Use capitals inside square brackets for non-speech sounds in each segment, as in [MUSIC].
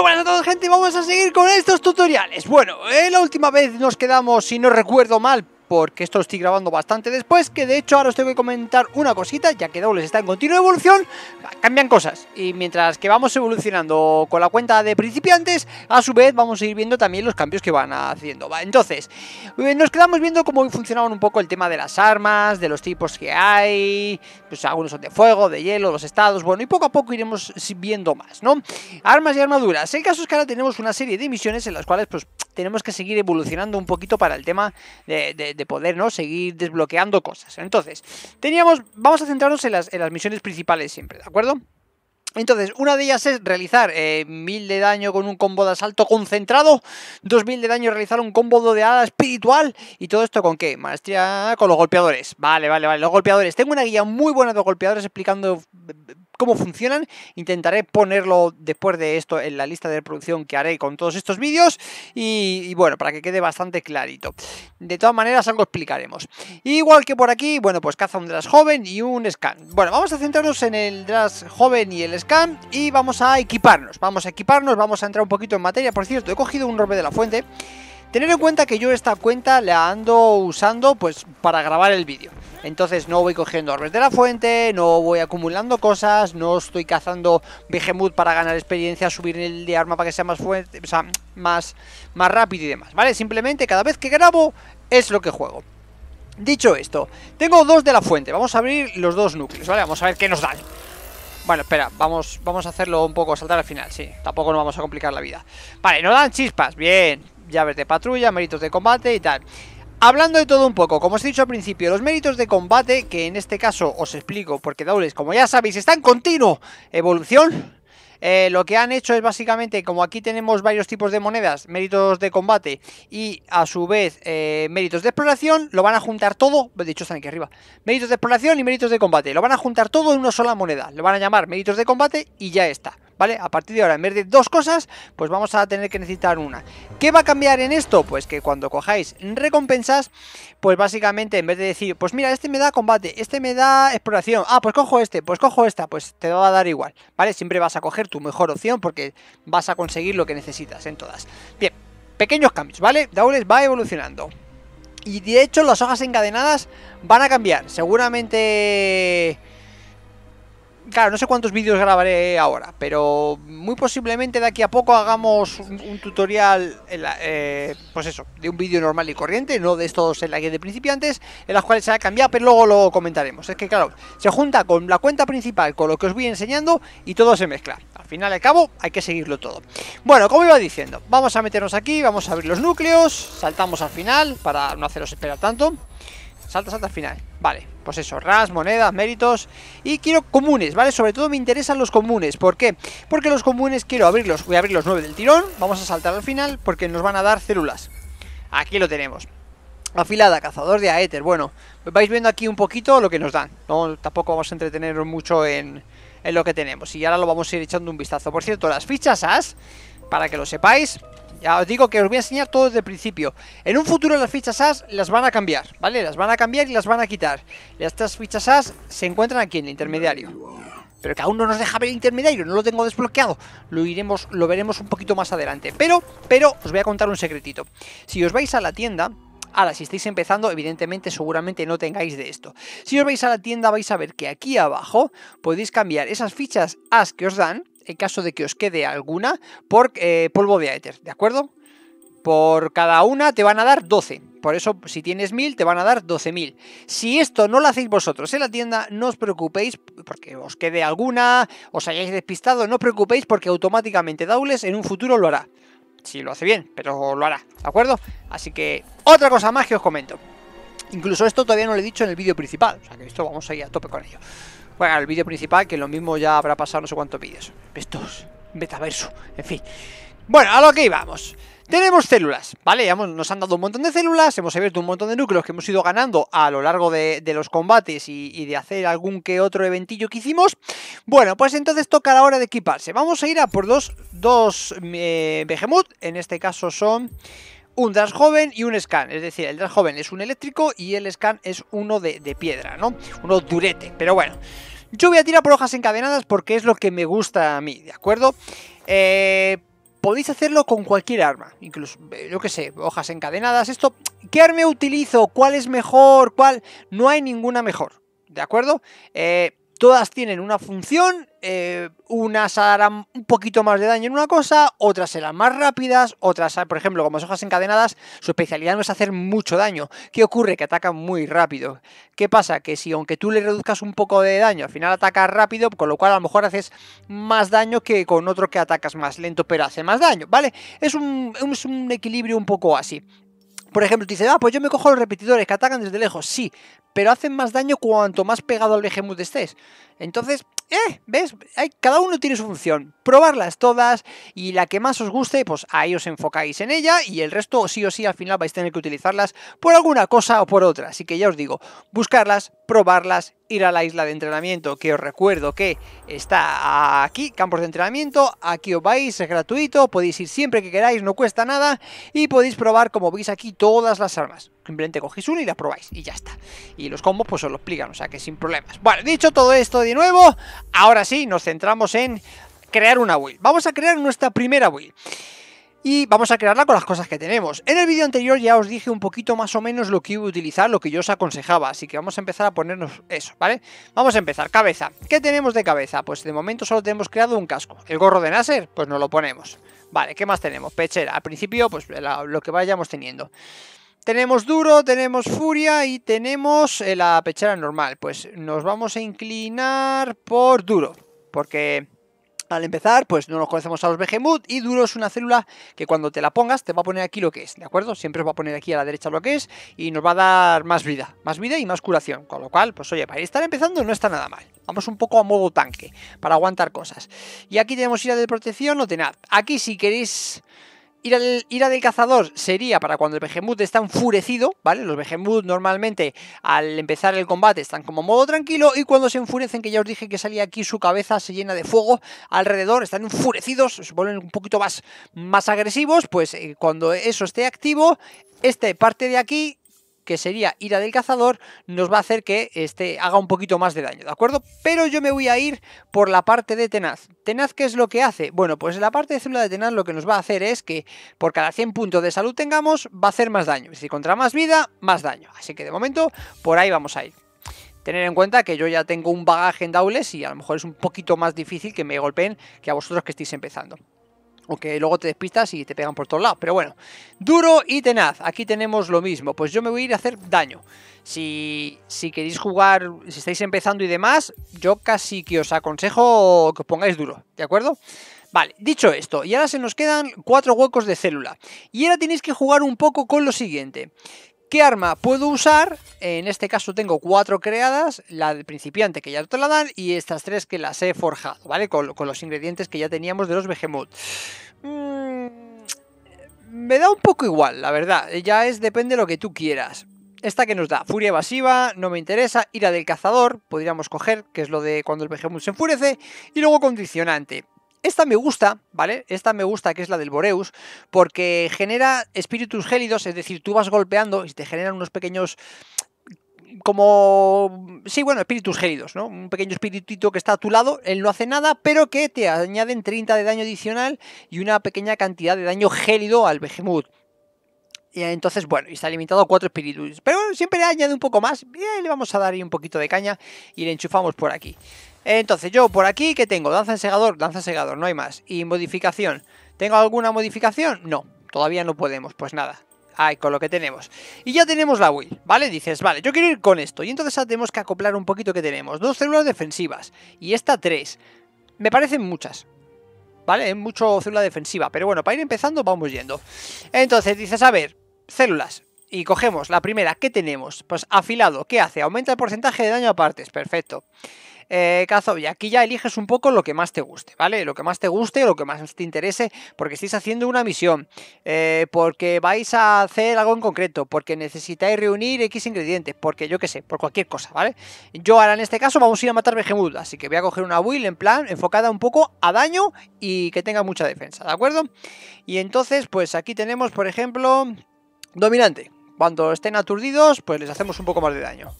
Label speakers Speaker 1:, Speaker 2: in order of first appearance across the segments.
Speaker 1: buenas a todos gente, vamos a seguir con estos tutoriales Bueno, eh, la última vez nos quedamos, si no recuerdo mal porque esto lo estoy grabando bastante después, que de hecho ahora os tengo que comentar una cosita, ya que Dobles está en continua evolución, cambian cosas. Y mientras que vamos evolucionando con la cuenta de principiantes, a su vez vamos a ir viendo también los cambios que van haciendo. ¿va? Entonces, eh, nos quedamos viendo cómo funcionaban un poco el tema de las armas, de los tipos que hay, pues algunos son de fuego, de hielo, los estados, bueno, y poco a poco iremos viendo más, ¿no? Armas y armaduras. El caso es que ahora tenemos una serie de misiones en las cuales, pues, tenemos que seguir evolucionando un poquito para el tema de, de, poder, ¿no? Seguir desbloqueando cosas. Entonces, teníamos, vamos a centrarnos en las, misiones principales siempre, ¿de acuerdo? Entonces, una de ellas es realizar eh, 1000 de daño con un combo de asalto concentrado, 2000 de daño realizar un combo de hada espiritual, y todo esto con qué? Maestría con los golpeadores. Vale, vale, vale, los golpeadores. Tengo una guía muy buena de los golpeadores explicando cómo funcionan. Intentaré ponerlo después de esto en la lista de reproducción que haré con todos estos vídeos y, bueno, para que quede bastante clarito. De todas maneras, algo explicaremos. Igual que por aquí, bueno, pues caza un dras joven y un scan. Bueno, vamos a centrarnos en el dras joven y el scan y vamos a equiparnos. Vamos a equiparnos, vamos a entrar un poquito en materia. Por cierto, he cogido un robe de la fuente Tener en cuenta que yo esta cuenta la ando usando pues para grabar el vídeo. Entonces no voy cogiendo árboles de la fuente, no voy acumulando cosas, no estoy cazando Behemoth para ganar experiencia, subir el de arma para que sea más fuerte, o sea, más, más rápido y demás, ¿vale? Simplemente cada vez que grabo es lo que juego. Dicho esto, tengo dos de la fuente, vamos a abrir los dos núcleos, ¿vale? Vamos a ver qué nos dan. Bueno, espera, vamos, vamos a hacerlo un poco, saltar al final, sí, tampoco nos vamos a complicar la vida. Vale, nos dan chispas, bien, llaves de patrulla, méritos de combate y tal. Hablando de todo un poco, como os he dicho al principio, los méritos de combate, que en este caso os explico, porque Daules, como ya sabéis, está en continuo evolución. Eh, lo que han hecho es básicamente, como aquí tenemos varios tipos de monedas, méritos de combate y a su vez eh, méritos de exploración, lo van a juntar todo, de hecho están aquí arriba, méritos de exploración y méritos de combate, lo van a juntar todo en una sola moneda, lo van a llamar méritos de combate y ya está. ¿vale? A partir de ahora, en vez de dos cosas, pues vamos a tener que necesitar una. ¿Qué va a cambiar en esto? Pues que cuando cojáis recompensas, pues básicamente en vez de decir, pues mira, este me da combate, este me da exploración, ah, pues cojo este, pues cojo esta, pues te va a dar igual, ¿vale? Siempre vas a coger tu mejor opción porque vas a conseguir lo que necesitas en todas. Bien, pequeños cambios, ¿vale? Daules va evolucionando. Y de hecho las hojas encadenadas van a cambiar. Seguramente Claro, no sé cuántos vídeos grabaré ahora, pero muy posiblemente de aquí a poco hagamos un, tutorial, eh, pues eso, de un vídeo normal y corriente, no de estos en la guía de principiantes, en las cuales se ha cambiado, pero luego lo comentaremos. Es que claro, se junta con la cuenta principal, con lo que os voy enseñando y todo se mezcla. Al final y al cabo hay que seguirlo todo. Bueno, como iba diciendo, vamos a meternos aquí, vamos a abrir los núcleos, saltamos al final para no haceros esperar tanto. Salta, salta al final. Vale, pues eso, ras, monedas, méritos. Y quiero comunes, ¿vale? Sobre todo me interesan los comunes. ¿Por qué? Porque los comunes quiero abrirlos. Voy a abrir los 9 del tirón. Vamos a saltar al final porque nos van a dar células. Aquí lo tenemos. Afilada, cazador de aéter. Bueno, vais viendo aquí un poquito lo que nos dan. No, tampoco vamos a entretenernos mucho en, en lo que tenemos. Y ahora lo vamos a ir echando un vistazo. Por cierto, las fichas AS, para que lo sepáis, ya os digo que os voy a enseñar todo desde el principio. En un futuro las fichas AS las van a cambiar, ¿vale? Las van a cambiar y las van a quitar. Estas fichas AS se encuentran aquí en el intermediario. Pero que aún no nos deja ver el intermediario, no lo tengo desbloqueado. Lo iremos, lo veremos un poquito más adelante. Pero, pero, os voy a contar un secretito. Si os vais a la tienda, Ahora, si estáis empezando, evidentemente seguramente no tengáis de esto. Si os vais a la tienda vais a ver que aquí abajo podéis cambiar esas fichas AS que os dan en caso de que os quede alguna, por eh, polvo de éter, ¿de acuerdo? Por cada una te van a dar 12. Por eso, si tienes 1000, te van a dar 12.000. Si esto no lo hacéis vosotros en la tienda, no os preocupéis porque os quede alguna, os hayáis despistado, no os preocupéis porque automáticamente Daules en un futuro lo hará. Si lo hace bien, pero lo hará, ¿de acuerdo? Así que, otra cosa más que os comento. Incluso esto todavía no lo he dicho en el vídeo principal, o sea que esto vamos a ir a tope con ello bueno, al vídeo principal, que lo mismo ya habrá pasado no sé cuántos vídeos. Estos, metaverso, en fin. Bueno, a lo que íbamos. Tenemos células, ¿vale? Ya nos han dado un montón de células, hemos abierto un montón de núcleos que hemos ido ganando a lo largo de, los combates y, de hacer algún que otro eventillo que hicimos. Bueno, pues entonces toca la hora de equiparse. Vamos a ir a por dos, dos eh, behemoth, en este caso son un Dash joven y un Scan. Es decir, el Dash joven es un eléctrico y el Scan es uno de, piedra, ¿no? Uno durete, pero bueno. Yo voy a tirar por hojas encadenadas porque es lo que me gusta a mí, ¿de acuerdo? Eh, podéis hacerlo con cualquier arma, incluso, eh, yo que sé, hojas encadenadas, esto. ¿Qué arma utilizo? ¿Cuál es mejor? ¿Cuál? No hay ninguna mejor, ¿de acuerdo? Eh, Todas tienen una función, eh, unas harán un poquito más de daño en una cosa, otras serán más rápidas, otras, ah, por ejemplo, como las hojas encadenadas, su especialidad no es hacer mucho daño. ¿Qué ocurre? Que atacan muy rápido. ¿Qué pasa? Que si aunque tú le reduzcas un poco de daño, al final ataca rápido, con lo cual a lo mejor haces más daño que con otro que atacas más lento, pero hace más daño, ¿vale? es un equilibrio un poco así. Por ejemplo, dice, ah, pues yo me cojo los repetidores que atacan desde lejos. Sí, pero hacen más daño cuanto más pegado al Behemoth estés. Entonces, eh, ¿ves? Hay, cada uno tiene su función. Probarlas todas y la que más os guste, pues ahí os enfocáis en ella y el resto sí o sí al final vais a tener que utilizarlas por alguna cosa o por otra. Así que ya os digo, buscarlas, probarlas ir a la isla de entrenamiento, que os recuerdo que está aquí, campos de entrenamiento, aquí os vais, es gratuito, podéis ir siempre que queráis, no cuesta nada, y podéis probar, como veis aquí, todas las armas. Simplemente cogéis una y la probáis, y ya está. Y los combos pues os lo explican, o sea que sin problemas. Bueno, dicho todo esto de nuevo, ahora sí, nos centramos en crear una build. Vamos a crear nuestra primera build y vamos a crearla con las cosas que tenemos. En el vídeo anterior ya os dije un poquito más o menos lo que iba a utilizar, lo que yo os aconsejaba, así que vamos a empezar a ponernos eso, ¿vale? Vamos a empezar, cabeza. ¿Qué tenemos de cabeza? Pues de momento solo tenemos creado un casco. ¿El gorro de Nasser? Pues no lo ponemos. Vale, ¿qué más tenemos? Pechera. Al principio, pues lo que vayamos teniendo. Tenemos duro, tenemos furia y tenemos eh, la pechera normal. Pues nos vamos a inclinar por duro, porque al empezar, pues no nos conocemos a los Behemoth y Duro es una célula que cuando te la pongas te va a poner aquí lo que es, ¿de acuerdo? Siempre os va a poner aquí a la derecha lo que es y nos va a dar más vida, más vida y más curación. Con lo cual, pues oye, para estar empezando no está nada mal. Vamos un poco a modo tanque para aguantar cosas. Y aquí tenemos ira de protección o tenaz. Aquí si queréis Ira del, ira del, cazador sería para cuando el Behemoth está enfurecido, ¿vale? Los Behemoth normalmente al empezar el combate están como modo tranquilo y cuando se enfurecen, que ya os dije que salía aquí, su cabeza se llena de fuego alrededor, están enfurecidos, se ponen un poquito más, más agresivos, pues eh, cuando eso esté activo, este parte de aquí que sería Ira del Cazador, nos va a hacer que este, haga un poquito más de daño, ¿de acuerdo? Pero yo me voy a ir por la parte de Tenaz. ¿Tenaz qué es lo que hace? Bueno, pues la parte de célula de Tenaz lo que nos va a hacer es que por cada 100 puntos de salud tengamos, va a hacer más daño. Si contra más vida, más daño. Así que de momento, por ahí vamos a ir tener en cuenta que yo ya tengo un bagaje en Daules y a lo mejor es un poquito más difícil que me golpeen que a vosotros que estéis empezando aunque luego te despistas y te pegan por todos lados. Pero bueno, duro y tenaz. Aquí tenemos lo mismo. Pues yo me voy a ir a hacer daño. Si, si queréis jugar, si estáis empezando y demás, yo casi que os aconsejo que os pongáis duro, ¿de acuerdo? Vale, dicho esto, y ahora se nos quedan cuatro huecos de célula. Y ahora tenéis que jugar un poco con lo siguiente. ¿Qué arma puedo usar? En este caso tengo cuatro creadas, la del principiante que ya te la dan y estas tres que las he forjado, ¿vale? Con, los ingredientes que ya teníamos de los Behemoth. Mm, me da un poco igual, la verdad. Ya es depende de lo que tú quieras. Esta que nos da, furia evasiva, no me interesa, ira del cazador, podríamos coger, que es lo de cuando el Behemoth se enfurece, y luego condicionante. Esta me gusta, ¿vale? Esta me gusta, que es la del Boreus, porque genera espíritus gélidos, es decir, tú vas golpeando y te generan unos pequeños como... Sí, bueno, espíritus gélidos, ¿no? Un pequeño espírituito que está a tu lado, él no hace nada, pero que te añaden 30 de daño adicional y una pequeña cantidad de daño gélido al Behemoth. Y entonces, bueno, y está limitado a cuatro espíritus. Pero siempre le añade un poco más. bien le vamos a dar ahí un poquito de caña y le enchufamos por aquí. Entonces, yo por aquí, que tengo? Danza en segador, danza ensegador, segador, no hay más. Y modificación. ¿Tengo alguna modificación? No, todavía no podemos, pues nada. Hay con lo que tenemos. Y ya tenemos la Will, ¿vale? Dices, vale, yo quiero ir con esto. Y entonces tenemos que acoplar un poquito que tenemos. Dos células defensivas. Y esta tres. Me parecen muchas. ¿Vale? Es mucho célula defensiva. Pero bueno, para ir empezando, vamos yendo. Entonces dices, a ver, células. Y cogemos la primera. ¿Qué tenemos? Pues afilado. ¿Qué hace? Aumenta el porcentaje de daño a partes. Perfecto eh, Y aquí ya eliges un poco lo que más te guste, ¿vale? Lo que más te guste, lo que más te interese, porque estáis haciendo una misión, eh, porque vais a hacer algo en concreto, porque necesitáis reunir X ingredientes, porque yo qué sé, por cualquier cosa, ¿vale? Yo ahora en este caso vamos a ir a matar Behemoth, así que voy a coger una build en plan enfocada un poco a daño y que tenga mucha defensa, ¿de acuerdo? Y entonces, pues aquí tenemos, por ejemplo, dominante. Cuando estén aturdidos, pues les hacemos un poco más de daño.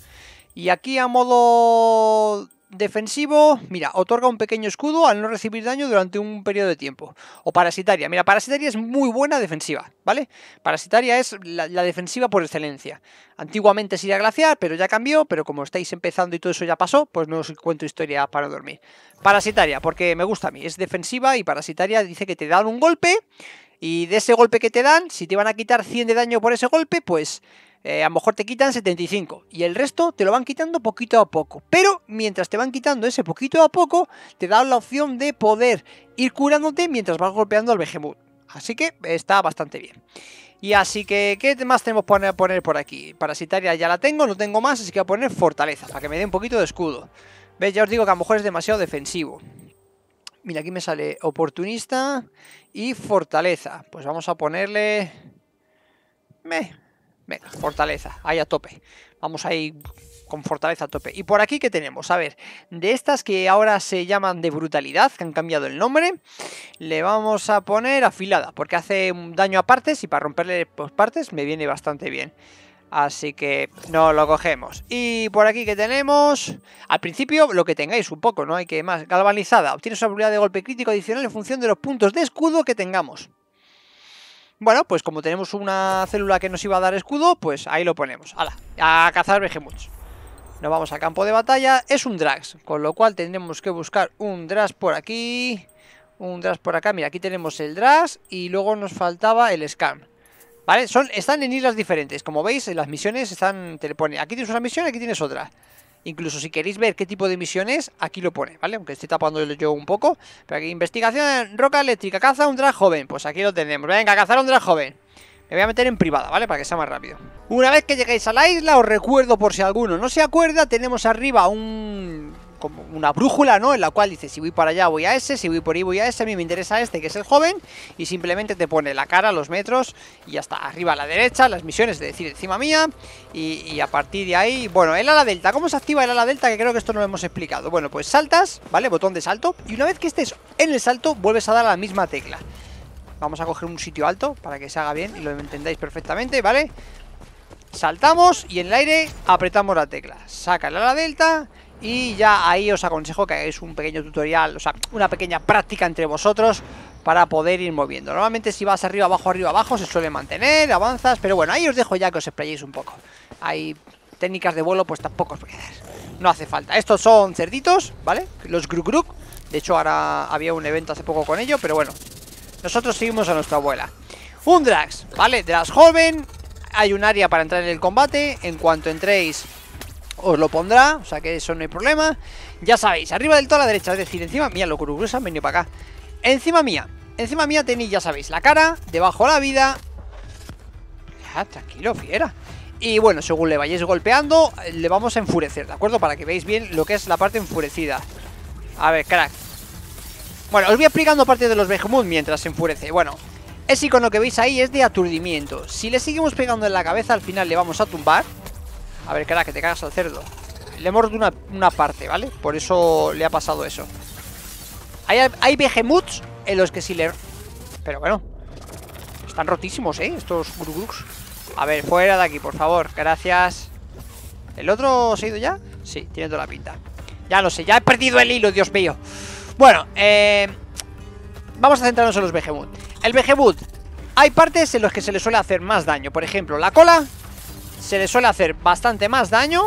Speaker 1: Y aquí a modo defensivo, mira, otorga un pequeño escudo al no recibir daño durante un periodo de tiempo. O parasitaria, mira, parasitaria es muy buena defensiva, ¿vale? Parasitaria es la, defensiva por excelencia. Antiguamente sería glaciar, pero ya cambió, pero como estáis empezando y todo eso ya pasó, pues no os cuento historia para dormir. Parasitaria, porque me gusta a mí, es defensiva y parasitaria dice que te dan un golpe y de ese golpe que te dan, si te van a quitar 100 de daño por ese golpe, pues eh, a lo mejor te quitan 75 y el resto te lo van quitando poquito a poco. Pero mientras te van quitando ese poquito a poco, te da la opción de poder ir curándote mientras vas golpeando al Behemoth. Así que está bastante bien. Y así que, ¿qué más tenemos que poner por aquí? Parasitaria ya la tengo, no tengo más, así que voy a poner Fortaleza, para que me dé un poquito de escudo. ¿Ves? Ya os digo que a lo mejor es demasiado defensivo. Mira, aquí me sale Oportunista y Fortaleza. Pues vamos a ponerle... Meh, Venga, fortaleza, ahí a tope. Vamos ahí con fortaleza a tope. ¿Y por aquí qué tenemos? A ver, de estas que ahora se llaman de brutalidad, que han cambiado el nombre, le vamos a poner afilada, porque hace un daño a partes y para romperle por pues, partes me viene bastante bien. Así que no lo cogemos. Y por aquí que tenemos... Al principio lo que tengáis un poco, ¿no? Hay que más... Galvanizada. Obtienes una habilidad de golpe crítico adicional en función de los puntos de escudo que tengamos. Bueno, pues como tenemos una célula que nos iba a dar escudo, pues ahí lo ponemos. ¡Hala! A cazar vejemos Nos vamos al campo de batalla. Es un Drax, con lo cual tendremos que buscar un Drax por aquí. Un Drax por acá. Mira, aquí tenemos el Drax y luego nos faltaba el Scan. ¿Vale? Son, están en islas diferentes. Como veis, las misiones están... Te pone, aquí tienes una misión, aquí tienes otra. Incluso si queréis ver qué tipo de misiones, aquí lo pone, ¿vale? Aunque estoy tapando yo un poco. Pero aquí, investigación roca eléctrica, caza un drag joven. Pues aquí lo tenemos. Venga, cazar un drag joven. Me voy a meter en privada, ¿vale? Para que sea más rápido. Una vez que lleguéis a la isla, os recuerdo por si alguno no se acuerda, tenemos arriba un como una brújula, ¿no? En la cual dice, si voy para allá voy a ese, si voy por ahí voy a ese, a mí me interesa este, que es el joven, y simplemente te pone la cara, los metros, y hasta arriba a la derecha, las misiones, de decir, encima mía, y, a partir de ahí, bueno, el ala delta, ¿cómo se activa el ala delta? Que creo que esto no lo hemos explicado. Bueno, pues saltas, ¿vale? Botón de salto, y una vez que estés en el salto, vuelves a dar la misma tecla. Vamos a coger un sitio alto para que se haga bien y lo entendáis perfectamente, ¿vale? Saltamos y en el aire apretamos la tecla. Saca el ala delta y ya ahí os aconsejo que hagáis un pequeño tutorial, o sea, una pequeña práctica entre vosotros para poder ir moviendo. Normalmente si vas arriba, abajo, arriba, abajo se suele mantener, avanzas, pero bueno, ahí os dejo ya que os explayéis un poco. Hay técnicas de vuelo, pues tampoco os voy a dar. No hace falta. Estos son cerditos, ¿vale? Los gruk gruk. De hecho, ahora había un evento hace poco con ello, pero bueno. Nosotros seguimos a nuestra abuela. Un Drax, ¿vale? Drax joven. Hay un área para entrar en el combate. En cuanto entréis, os lo pondrá, o sea que eso no hay problema. Ya sabéis, arriba del todo a la derecha, es decir, encima mía, lo curioso han venido para acá. Encima mía, encima mía tenéis, ya sabéis, la cara, debajo la vida. Ya, ah, tranquilo, fiera. Y bueno, según le vayáis golpeando, le vamos a enfurecer, ¿de acuerdo? Para que veáis bien lo que es la parte enfurecida. A ver, crack. Bueno, os voy explicando parte de los Behemoth mientras se enfurece. Bueno, ese icono que veis ahí es de aturdimiento. Si le seguimos pegando en la cabeza, al final le vamos a tumbar. A ver, cara, que te cagas al cerdo. Le hemos una, una parte, ¿vale? Por eso le ha pasado eso. Hay, hay behemoths en los que sí le... Pero bueno. Están rotísimos, ¿eh? Estos gurugrux. A ver, fuera de aquí, por favor. Gracias. ¿El otro se ha ido ya? Sí, tiene toda la pinta. Ya lo sé, ya he perdido el hilo, Dios mío. Bueno, eh... Vamos a centrarnos en los behemoths El behemoth. Hay partes en las que se le suele hacer más daño. Por ejemplo, la cola se le suele hacer bastante más daño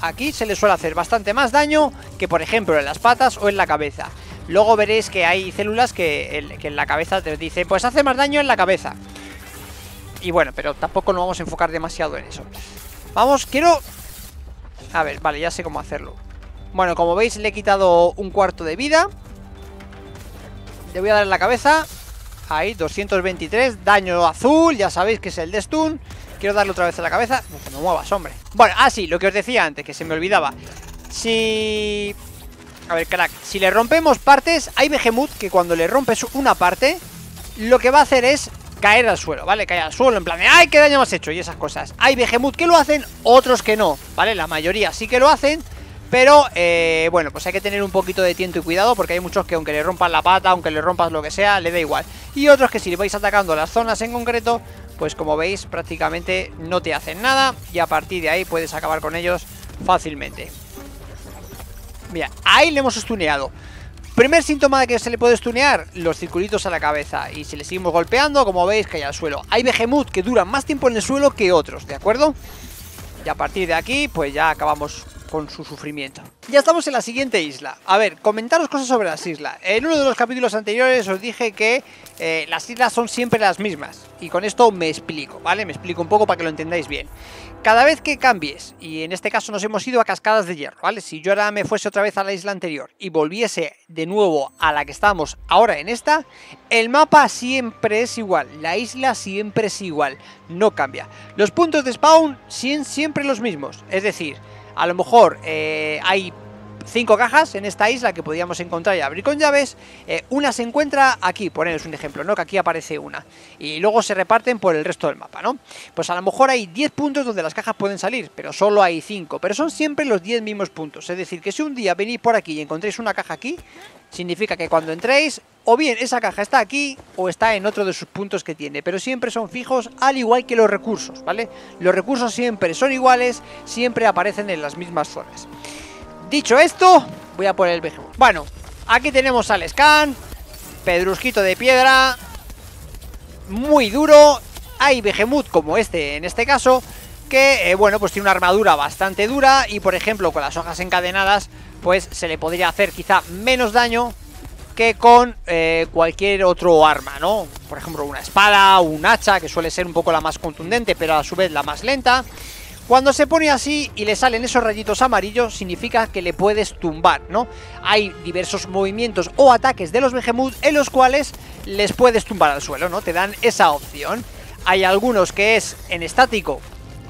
Speaker 1: Aquí se le suele hacer bastante más daño que por ejemplo en las patas o en la cabeza Luego veréis que hay células que, en la cabeza te dicen Pues hace más daño en la cabeza Y bueno, pero tampoco nos vamos a enfocar demasiado en eso Vamos, quiero... A ver, vale, ya sé cómo hacerlo Bueno, como veis le he quitado un cuarto de vida Le voy a dar en la cabeza Ahí, 223, daño azul, ya sabéis que es el de stun Quiero darle otra vez a la cabeza No muevas, hombre Bueno, así ah, lo que os decía antes, que se me olvidaba Si... A ver, crack Si le rompemos partes, hay Behemoth que cuando le rompes una parte Lo que va a hacer es caer al suelo, ¿vale? Caer al suelo en plan de ¡Ay, qué daño hemos hecho! Y esas cosas Hay Behemoth que lo hacen, otros que no, ¿vale? La mayoría sí que lo hacen pero eh, bueno, pues hay que tener un poquito de tiento y cuidado porque hay muchos que aunque le rompas la pata, aunque le rompas lo que sea, le da igual. Y otros que si le vais atacando las zonas en concreto, pues como veis prácticamente no te hacen nada y a partir de ahí puedes acabar con ellos fácilmente. Mira, ahí le hemos estuneado. Primer síntoma de que se le puede estunear los circulitos a la cabeza. Y si le seguimos golpeando, como veis, cae al suelo. Hay behemoth que duran más tiempo en el suelo que otros, ¿de acuerdo? Y a partir de aquí, pues ya acabamos con su sufrimiento. Ya estamos en la siguiente isla. A ver, comentaros cosas sobre las islas. En uno de los capítulos anteriores os dije que eh, las islas son siempre las mismas. Y con esto me explico, ¿vale? Me explico un poco para que lo entendáis bien. Cada vez que cambies, y en este caso nos hemos ido a Cascadas de Hierro, ¿vale? Si yo ahora me fuese otra vez a la isla anterior y volviese de nuevo a la que estábamos ahora en esta, el mapa siempre es igual, la isla siempre es igual, no cambia. Los puntos de spawn siempre siempre los mismos, es decir, a lo mejor eh, hay cinco cajas en esta isla que podíamos encontrar y abrir con llaves. Eh, una se encuentra aquí, poneros un ejemplo, ¿no? Que aquí aparece una. Y luego se reparten por el resto del mapa, ¿no? Pues a lo mejor hay 10 puntos donde las cajas pueden salir, pero solo hay 5. Pero son siempre los 10 mismos puntos. Es decir, que si un día venís por aquí y encontréis una caja aquí, significa que cuando entréis, o bien esa caja está aquí o está en otro de sus puntos que tiene, pero siempre son fijos al igual que los recursos, ¿vale? Los recursos siempre son iguales, siempre aparecen en las mismas zonas. Dicho esto, voy a por el Behemoth. Bueno, aquí tenemos al Scan. Pedrusquito de piedra. Muy duro. Hay Behemoth como este en este caso. Que, eh, bueno, pues tiene una armadura bastante dura. Y, por ejemplo, con las hojas encadenadas, pues se le podría hacer quizá menos daño que con eh, cualquier otro arma, ¿no? Por ejemplo, una espada, un hacha, que suele ser un poco la más contundente, pero a su vez la más lenta. Cuando se pone así y le salen esos rayitos amarillos, significa que le puedes tumbar, ¿no? Hay diversos movimientos o ataques de los Behemoth en los cuales les puedes tumbar al suelo, ¿no? Te dan esa opción. Hay algunos que es en estático,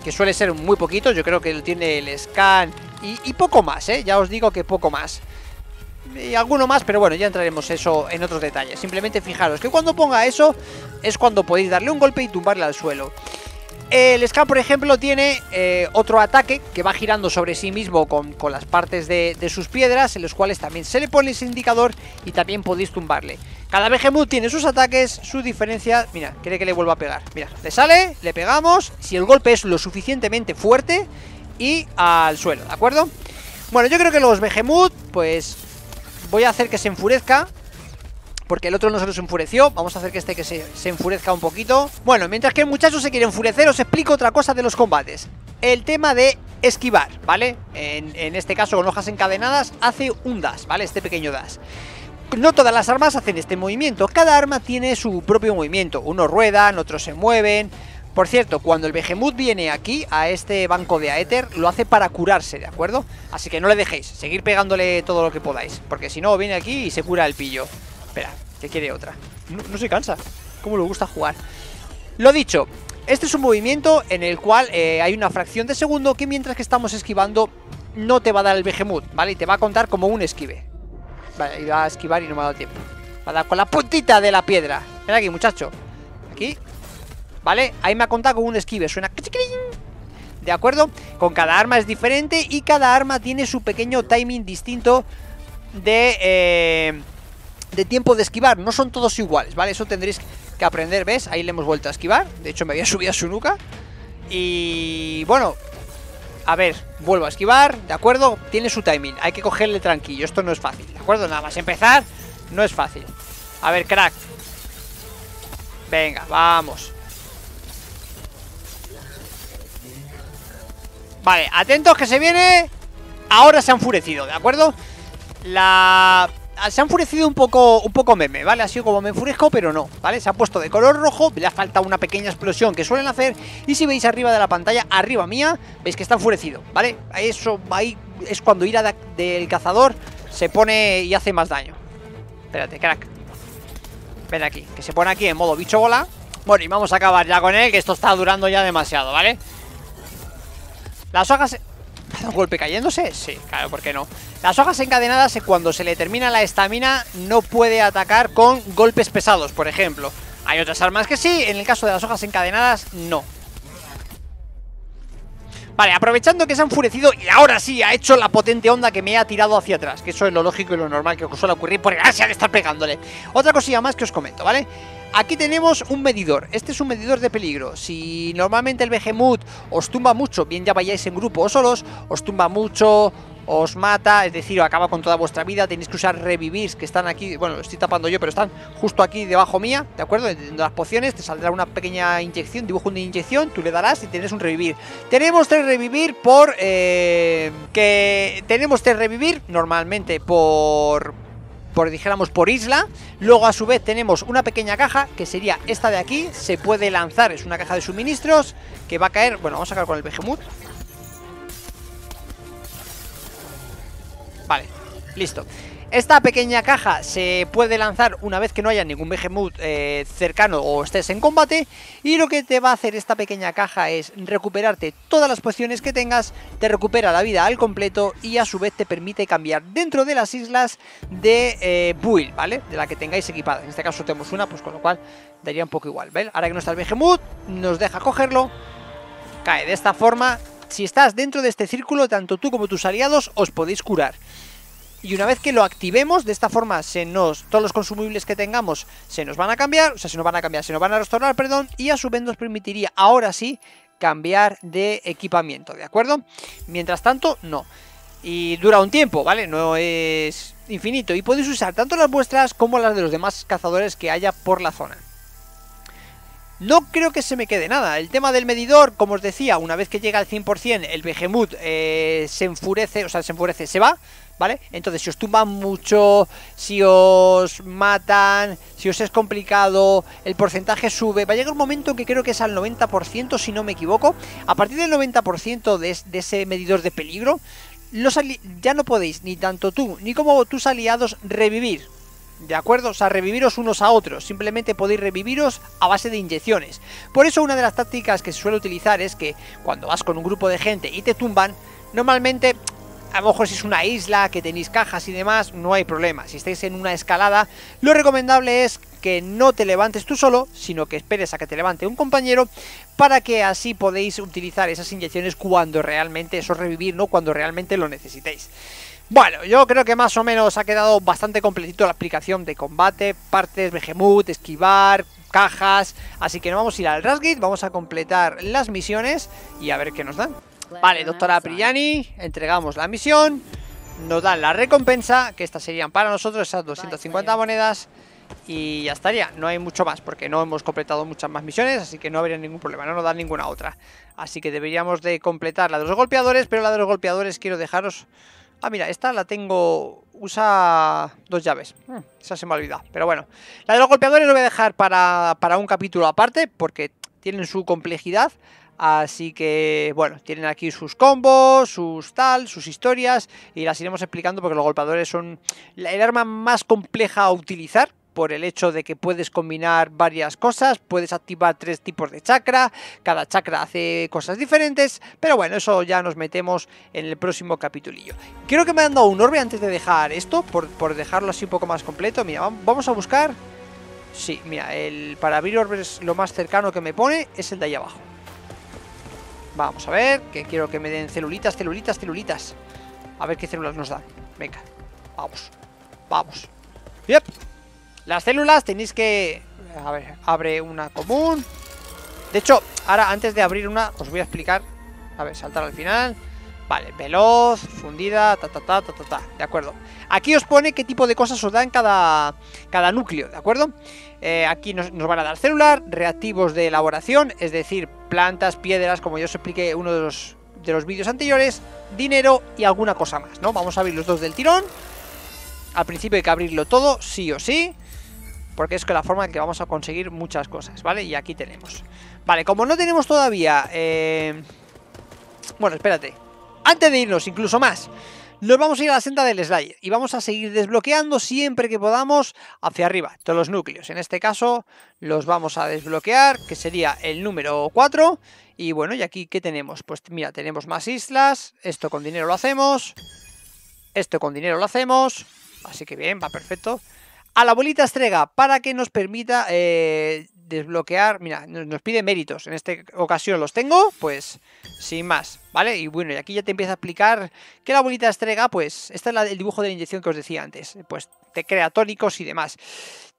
Speaker 1: que suele ser muy poquito. Yo creo que tiene el scan y, y poco más, ¿eh? Ya os digo que poco más y alguno más, pero bueno, ya entraremos eso en otros detalles. Simplemente fijaros que cuando ponga eso es cuando podéis darle un golpe y tumbarle al suelo. El Scan, por ejemplo, tiene eh, otro ataque que va girando sobre sí mismo con, las partes de, de, sus piedras, en los cuales también se le pone ese indicador y también podéis tumbarle. Cada Behemoth tiene sus ataques, su diferencia... Mira, quiere que le vuelva a pegar. Mira, le sale, le pegamos, si el golpe es lo suficientemente fuerte, y al suelo, ¿de acuerdo? Bueno, yo creo que los Behemoth, pues voy a hacer que se enfurezca porque el otro no se los enfureció. Vamos a hacer que este que se, enfurezca un poquito. Bueno, mientras que el muchacho se quiere enfurecer, os explico otra cosa de los combates. El tema de esquivar, ¿vale? En, este caso con hojas encadenadas hace un dash, ¿vale? Este pequeño das. No todas las armas hacen este movimiento, cada arma tiene su propio movimiento, unos ruedan, otros se mueven... Por cierto, cuando el Behemoth viene aquí, a este banco de Aether, lo hace para curarse, ¿de acuerdo? Así que no le dejéis, seguir pegándole todo lo que podáis, porque si no viene aquí y se cura el pillo. Espera, que quiere otra. No, se cansa. Cómo le gusta jugar. Lo dicho, este es un movimiento en el cual eh, hay una fracción de segundo que mientras que estamos esquivando no te va a dar el Behemoth, ¿vale? Y te va a contar como un esquive. Vale, iba a esquivar y no me ha dado tiempo. Va a dar con la puntita de la piedra. Ven aquí, muchacho. Aquí. ¿Vale? Ahí me ha contado como un esquive. Suena... ¿De acuerdo? Con cada arma es diferente y cada arma tiene su pequeño timing distinto de... Eh, de tiempo de esquivar. No son todos iguales, ¿vale? Eso tendréis que aprender, ¿ves? Ahí le hemos vuelto a esquivar. De hecho, me había [LAUGHS] subido a su nuca. Y bueno, a ver, vuelvo a esquivar, ¿de acuerdo? Tiene su timing, hay que cogerle tranquillo. Esto no es fácil, ¿de acuerdo? Nada más empezar, no es fácil. A ver, crack. Venga, vamos. Vale, atentos que se viene... Ahora se ha enfurecido, ¿de acuerdo? La se ha enfurecido un poco, un poco meme, ¿vale? Así como me enfurezco, pero no, ¿vale? Se ha puesto de color rojo, le ha faltado una pequeña explosión que suelen hacer. Y si veis arriba de la pantalla, arriba mía, veis que está enfurecido, ¿vale? Eso ahí es cuando ira del cazador se pone y hace más daño. Espérate, crack. Ven aquí, que se pone aquí en modo bicho bola. Bueno, y vamos a acabar ya con él, que esto está durando ya demasiado, ¿vale? Las hojas [LAUGHS] un golpe cayéndose? Sí, claro, ¿por qué no? Las hojas encadenadas, eh, cuando se le termina la estamina, no puede atacar con golpes pesados, por ejemplo. Hay otras armas que sí, en el caso de las hojas encadenadas, no. Vale, aprovechando que se ha enfurecido y ahora sí ha hecho la potente onda que me ha tirado hacia atrás, que eso es lo lógico y lo normal que suele ocurrir por el de estar pegándole. Otra cosilla más que os comento, ¿vale? vale Aquí tenemos un medidor, este es un medidor de peligro, si normalmente el Behemoth os tumba mucho, bien ya vayáis en grupo o solos, os tumba mucho, os mata, es decir, acaba con toda vuestra vida, tenéis que usar revivir, que están aquí, bueno, lo estoy tapando yo, pero están justo aquí debajo mía, ¿de acuerdo? En las pociones te saldrá una pequeña inyección, dibujo una inyección, tú le darás y tienes un revivir. Tenemos tres revivir por... Eh, que tenemos tres revivir normalmente por por dijéramos por isla. Luego a su vez tenemos una pequeña caja que sería esta de aquí, se puede lanzar, es una caja de suministros que va a caer, bueno, vamos a sacar con el Behemoth. Vale, listo. Esta pequeña caja se puede lanzar una vez que no haya ningún Behemoth eh, cercano o estés en combate y lo que te va a hacer esta pequeña caja es recuperarte todas las pociones que tengas, te recupera la vida al completo y a su vez te permite cambiar dentro de las islas de eh, Buil build, ¿vale? De la que tengáis equipada. En este caso tenemos una, pues con lo cual daría un poco igual, ¿vale? Ahora que no está el Behemoth, nos deja cogerlo, cae de esta forma si estás dentro de este círculo, tanto tú como tus aliados os podéis curar y una vez que lo activemos, de esta forma se nos, todos los consumibles que tengamos se nos van a cambiar, o sea, se nos van a cambiar, se nos van a restaurar, perdón, y a su vez nos permitiría ahora sí cambiar de equipamiento, ¿de acuerdo? Mientras tanto, no. Y dura un tiempo, ¿vale? No es infinito. Y podéis usar tanto las vuestras como las de los demás cazadores que haya por la zona. No creo que se me quede nada. El tema del medidor, como os decía, una vez que llega al 100%, el Behemoth eh, se enfurece, o sea, se enfurece, se va, ¿vale? Entonces, si os tumban mucho, si os matan, si os es complicado, el porcentaje sube. Va a llegar un momento que creo que es al 90%, si no me equivoco. A partir del 90% de, ese medidor de peligro, ya no podéis, ni tanto tú, ni como tus aliados, revivir. ¿De acuerdo? O sea, reviviros unos a otros. Simplemente podéis reviviros a base de inyecciones. Por eso una de las tácticas que se suele utilizar es que cuando vas con un grupo de gente y te tumban, normalmente a lo mejor si es una isla, que tenéis cajas y demás, no hay problema. Si estáis en una escalada, lo recomendable es que no te levantes tú solo, sino que esperes a que te levante un compañero para que así podéis utilizar esas inyecciones cuando realmente, eso revivir, ¿no? Cuando realmente lo necesitéis. Bueno, yo creo que más o menos ha quedado bastante completito la aplicación de combate, partes, behemoth, esquivar, cajas, así que no vamos a ir al Rasgate, vamos a completar las misiones y a ver qué nos dan. Vale, doctora Priyani entregamos la misión, nos dan la recompensa, que estas serían para nosotros esas 250 monedas y ya estaría, no hay mucho más porque no hemos completado muchas más misiones, así que no habría ningún problema, no nos dan ninguna otra. Así que deberíamos de completar la de los golpeadores, pero la de los golpeadores quiero dejaros Ah, mira, esta la tengo... Usa dos llaves. Ah. esa se me olvidado, Pero bueno. La de los golpeadores lo voy a dejar para, para un capítulo aparte. Porque tienen su complejidad. Así que, bueno, tienen aquí sus combos, sus tal, sus historias. Y las iremos explicando porque los golpeadores son el arma más compleja a utilizar por el hecho de que puedes combinar varias cosas, puedes activar tres tipos de chakra, cada chakra hace cosas diferentes, pero bueno, eso ya nos metemos en el próximo capitulillo. Quiero que me han dado un orbe antes de dejar esto, por, por dejarlo así un poco más completo. Mira, vamos a buscar... Sí, mira, el para abrir orbes lo más cercano que me pone es el de ahí abajo. Vamos a ver, que quiero que me den celulitas, celulitas, celulitas. A ver qué células nos dan. Venga, vamos, vamos. Yep, las células tenéis que... Eh, a ver, abre una común. De hecho, ahora antes de abrir una, os voy a explicar. A ver, saltar al final. Vale, veloz, fundida, ta ta ta ta ta ta. De acuerdo. Aquí os pone qué tipo de cosas os dan cada, cada núcleo, ¿de acuerdo? Eh, aquí nos, van a dar celular, reactivos de elaboración, es decir, plantas, piedras, como yo os expliqué en uno de los, de los vídeos anteriores, dinero y alguna cosa más, ¿no? Vamos a abrir los dos del tirón. Al principio hay que abrirlo todo, sí o sí porque es la forma en que vamos a conseguir muchas cosas, ¿vale? Y aquí tenemos. Vale, como no tenemos todavía... Eh, bueno, espérate. Antes de irnos, incluso más. Nos vamos a ir a la senda del Slayer y vamos a seguir desbloqueando siempre que podamos hacia arriba, todos los núcleos. En este caso los vamos a desbloquear, que sería el número 4. Y bueno, y aquí ¿qué tenemos? Pues mira, tenemos más islas, esto con dinero lo hacemos, esto con dinero lo hacemos, así que bien, va perfecto a la bolita Estrega para que nos permita eh, desbloquear. Mira, nos, pide méritos. En esta ocasión los tengo, pues sin más, ¿vale? Y bueno, y aquí ya te empieza a explicar que la bolita Estrega, pues, este es la, el dibujo de la inyección que os decía antes. Pues te crea tónicos y demás.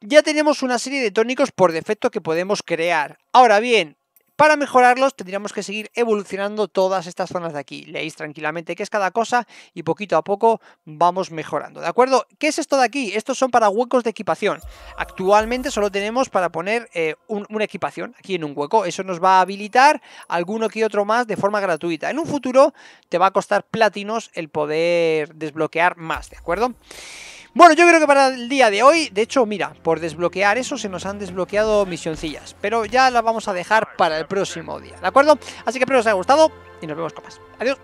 Speaker 1: Ya tenemos una serie de tónicos por defecto que podemos crear. Ahora bien, para mejorarlos tendríamos que seguir evolucionando todas estas zonas de aquí. Leéis tranquilamente qué es cada cosa y poquito a poco vamos mejorando. ¿De acuerdo? ¿Qué es esto de aquí? Estos son para huecos de equipación. Actualmente solo tenemos para poner eh, una equipación aquí en un hueco. Eso nos va a habilitar alguno que otro más de forma gratuita. En un futuro te va a costar platinos el poder desbloquear más, ¿de acuerdo? Bueno, yo creo que para el día de hoy, de hecho, mira, por desbloquear eso se nos han desbloqueado misioncillas, pero ya las vamos a dejar para el próximo día, ¿de acuerdo? Así que espero que os haya gustado y nos vemos con más. Adiós.